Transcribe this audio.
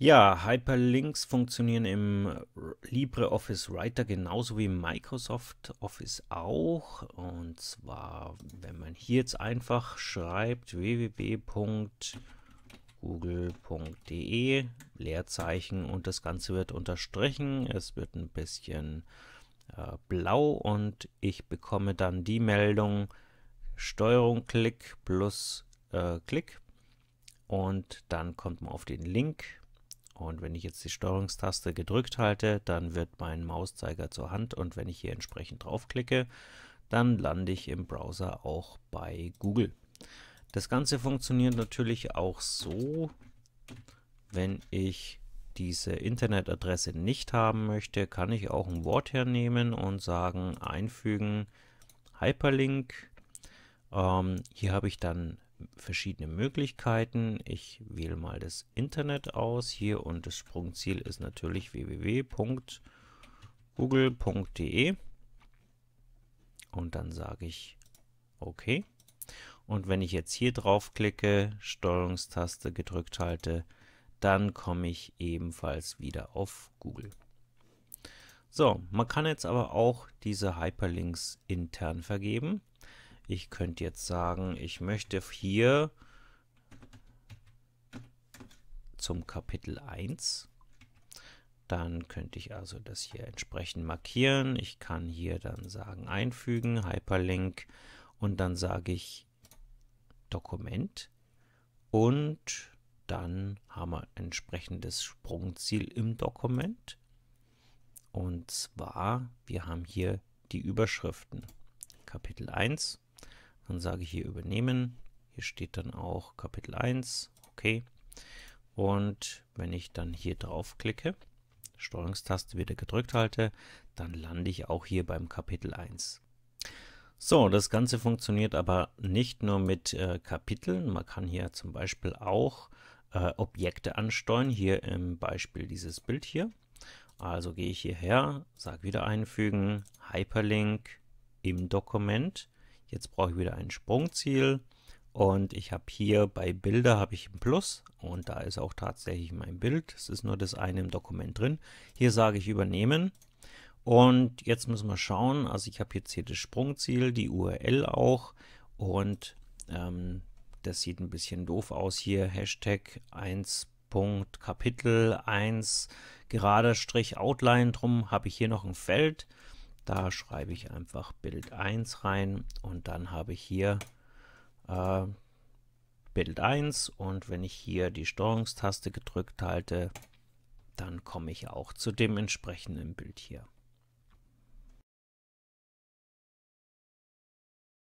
Ja, Hyperlinks funktionieren im LibreOffice Writer genauso wie Microsoft Office auch. Und zwar, wenn man hier jetzt einfach schreibt www.google.de, Leerzeichen und das Ganze wird unterstrichen. Es wird ein bisschen äh, blau und ich bekomme dann die Meldung Steuerung Klick plus äh, Klick. Und dann kommt man auf den Link und wenn ich jetzt die Steuerungstaste gedrückt halte, dann wird mein Mauszeiger zur Hand und wenn ich hier entsprechend draufklicke, dann lande ich im Browser auch bei Google. Das Ganze funktioniert natürlich auch so, wenn ich diese Internetadresse nicht haben möchte, kann ich auch ein Wort hernehmen und sagen einfügen Hyperlink. Ähm, hier habe ich dann verschiedene Möglichkeiten. Ich wähle mal das Internet aus hier und das Sprungziel ist natürlich www.google.de und dann sage ich OK. Und wenn ich jetzt hier drauf klicke, Steuerungstaste gedrückt halte, dann komme ich ebenfalls wieder auf Google. So, man kann jetzt aber auch diese Hyperlinks intern vergeben. Ich könnte jetzt sagen, ich möchte hier zum Kapitel 1. Dann könnte ich also das hier entsprechend markieren. Ich kann hier dann sagen einfügen, Hyperlink und dann sage ich Dokument und dann haben wir entsprechendes Sprungziel im Dokument. Und zwar, wir haben hier die Überschriften. Kapitel 1, dann sage ich hier übernehmen. Hier steht dann auch Kapitel 1. Okay. Und wenn ich dann hier drauf klicke, Steuerungstaste wieder gedrückt halte, dann lande ich auch hier beim Kapitel 1. So, das Ganze funktioniert aber nicht nur mit äh, Kapiteln. Man kann hier zum Beispiel auch äh, Objekte ansteuern. Hier im Beispiel dieses Bild hier. Also gehe ich hierher, sage wieder einfügen, Hyperlink im Dokument Jetzt brauche ich wieder ein Sprungziel und ich habe hier bei Bilder habe ich ein Plus und da ist auch tatsächlich mein Bild. Es ist nur das eine im Dokument drin. Hier sage ich übernehmen und jetzt müssen wir schauen. Also ich habe jetzt hier das Sprungziel, die URL auch und ähm, das sieht ein bisschen doof aus hier. Hashtag 1. Kapitel 1 gerader Strich Outline drum habe ich hier noch ein Feld da schreibe ich einfach Bild 1 rein und dann habe ich hier äh, Bild 1 und wenn ich hier die Steuerungstaste gedrückt halte, dann komme ich auch zu dem entsprechenden Bild hier.